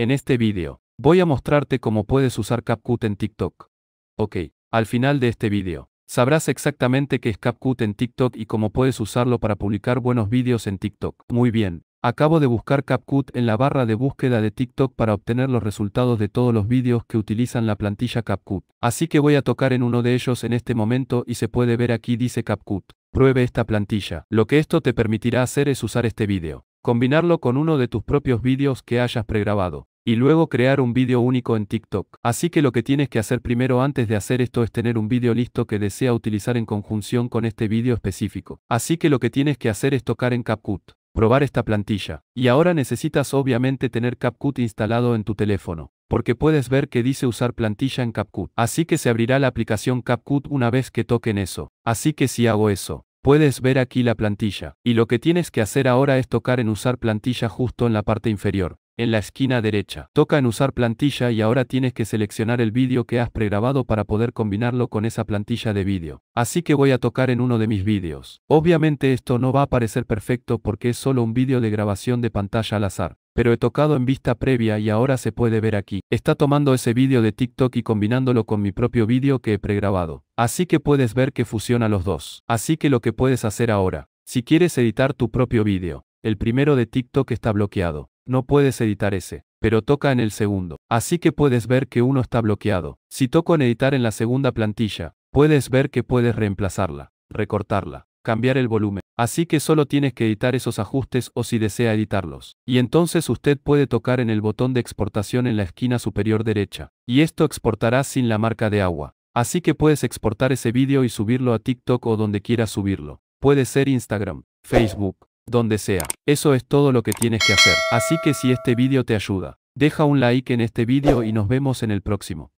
En este vídeo, voy a mostrarte cómo puedes usar CapCut en TikTok. Ok, al final de este vídeo, sabrás exactamente qué es CapCut en TikTok y cómo puedes usarlo para publicar buenos vídeos en TikTok. Muy bien, acabo de buscar CapCut en la barra de búsqueda de TikTok para obtener los resultados de todos los vídeos que utilizan la plantilla CapCut. Así que voy a tocar en uno de ellos en este momento y se puede ver aquí dice CapCut. Pruebe esta plantilla. Lo que esto te permitirá hacer es usar este vídeo. Combinarlo con uno de tus propios vídeos que hayas pregrabado. Y luego crear un vídeo único en TikTok. Así que lo que tienes que hacer primero antes de hacer esto es tener un vídeo listo que desea utilizar en conjunción con este vídeo específico. Así que lo que tienes que hacer es tocar en CapCut probar esta plantilla. Y ahora necesitas obviamente tener CapCut instalado en tu teléfono, porque puedes ver que dice usar plantilla en CapCut. Así que se abrirá la aplicación CapCut una vez que toquen eso. Así que si hago eso, Puedes ver aquí la plantilla, y lo que tienes que hacer ahora es tocar en usar plantilla justo en la parte inferior, en la esquina derecha. Toca en usar plantilla y ahora tienes que seleccionar el vídeo que has pregrabado para poder combinarlo con esa plantilla de vídeo. Así que voy a tocar en uno de mis vídeos. Obviamente esto no va a parecer perfecto porque es solo un vídeo de grabación de pantalla al azar pero he tocado en vista previa y ahora se puede ver aquí. Está tomando ese vídeo de TikTok y combinándolo con mi propio vídeo que he pregrabado. Así que puedes ver que fusiona los dos. Así que lo que puedes hacer ahora, si quieres editar tu propio vídeo, el primero de TikTok está bloqueado. No puedes editar ese, pero toca en el segundo. Así que puedes ver que uno está bloqueado. Si toco en editar en la segunda plantilla, puedes ver que puedes reemplazarla, recortarla, cambiar el volumen, Así que solo tienes que editar esos ajustes o si desea editarlos. Y entonces usted puede tocar en el botón de exportación en la esquina superior derecha. Y esto exportará sin la marca de agua. Así que puedes exportar ese vídeo y subirlo a TikTok o donde quieras subirlo. Puede ser Instagram, Facebook, donde sea. Eso es todo lo que tienes que hacer. Así que si este vídeo te ayuda, deja un like en este vídeo y nos vemos en el próximo.